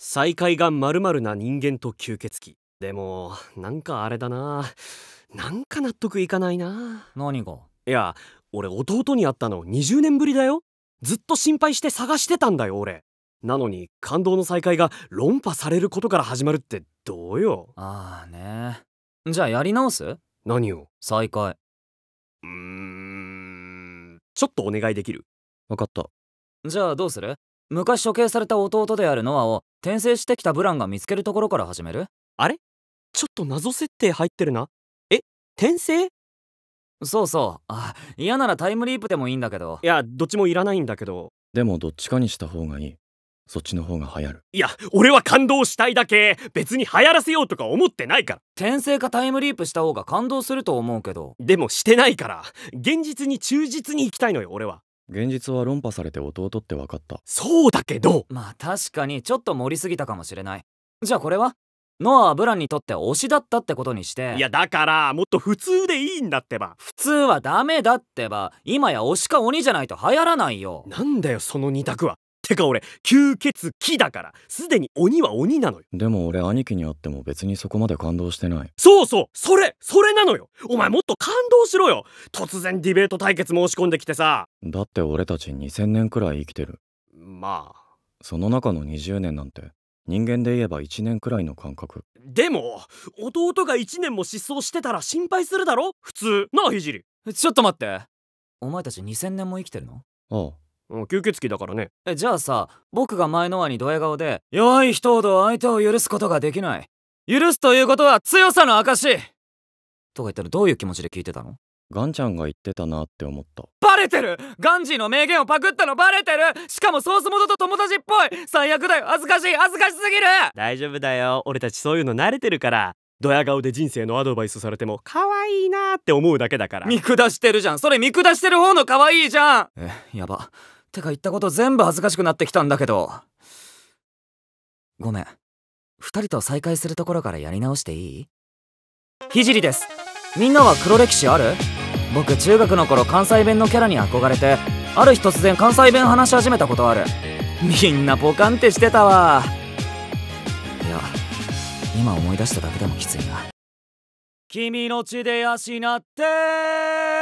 再会がまるまるな人間と吸血鬼でもなんかあれだななんか納得いかないな何がいや俺弟に会ったの20年ぶりだよずっと心配して探してたんだよ俺なのに感動の再会が論破されることから始まるってどうよああねじゃあやり直す何を再会うーんちょっとお願いできる分かったじゃあどうする昔処刑された弟であるノアを転生してきたブランが見つけるところから始めるあれちょっと謎設定入ってるなえ転生そうそうあ嫌ならタイムリープでもいいんだけどいやどっちもいらないんだけどでもどっちかにした方がいいそっちの方が流行るいや俺は感動したいだけ別に流行らせようとか思ってないから転生かタイムリープした方が感動すると思うけどでもしてないから現実に忠実に行きたいのよ俺は現実は論破されて弟って分かったそうだけどまあ確かにちょっと盛りすぎたかもしれないじゃあこれはノアはブランにとって推しだったってことにしていやだからもっと普通でいいんだってば普通はダメだってば今や推しか鬼じゃないと流行らないよなんだよその二択はてか俺吸血鬼だからすでに鬼は鬼なのよでも俺兄貴に会っても別にそこまで感動してないそうそうそれそれなのよお前もっと感動しろよ突然ディベート対決申し込んできてさだって俺たち2000年くらい生きてるまあその中の20年なんて人間で言えば1年くらいの感覚でも弟が1年も失踪してたら心配するだろ普通なあひじりちょっと待ってお前たち2000年も生きてるのああ吸血鬼だからねえじゃあさ僕が前の輪にドヤ顔で弱い人ほど相手を許すことができない許すということは強さの証とか言ったらどういう気持ちで聞いてたのガンちゃんが言ってたなって思ったバレてるガンジーの名言をパクったのバレてるしかもソース元と友達っぽい最悪だよ恥ずかしい恥ずかしすぎる大丈夫だよ俺たちそういうの慣れてるからドヤ顔で人生のアドバイスされても可愛いなって思うだけだから見下してるじゃんそれ見下してる方の可愛いじゃんえやばてか言ったこと全部恥ずかしくなってきたんだけどごめん2人と再会するところからやり直していいひじりですみんなは黒歴史ある僕中学の頃関西弁のキャラに憧れてある日突然関西弁話し始めたことあるみんなポカンってしてたわいや今思い出しただけでもきついな君の血で養って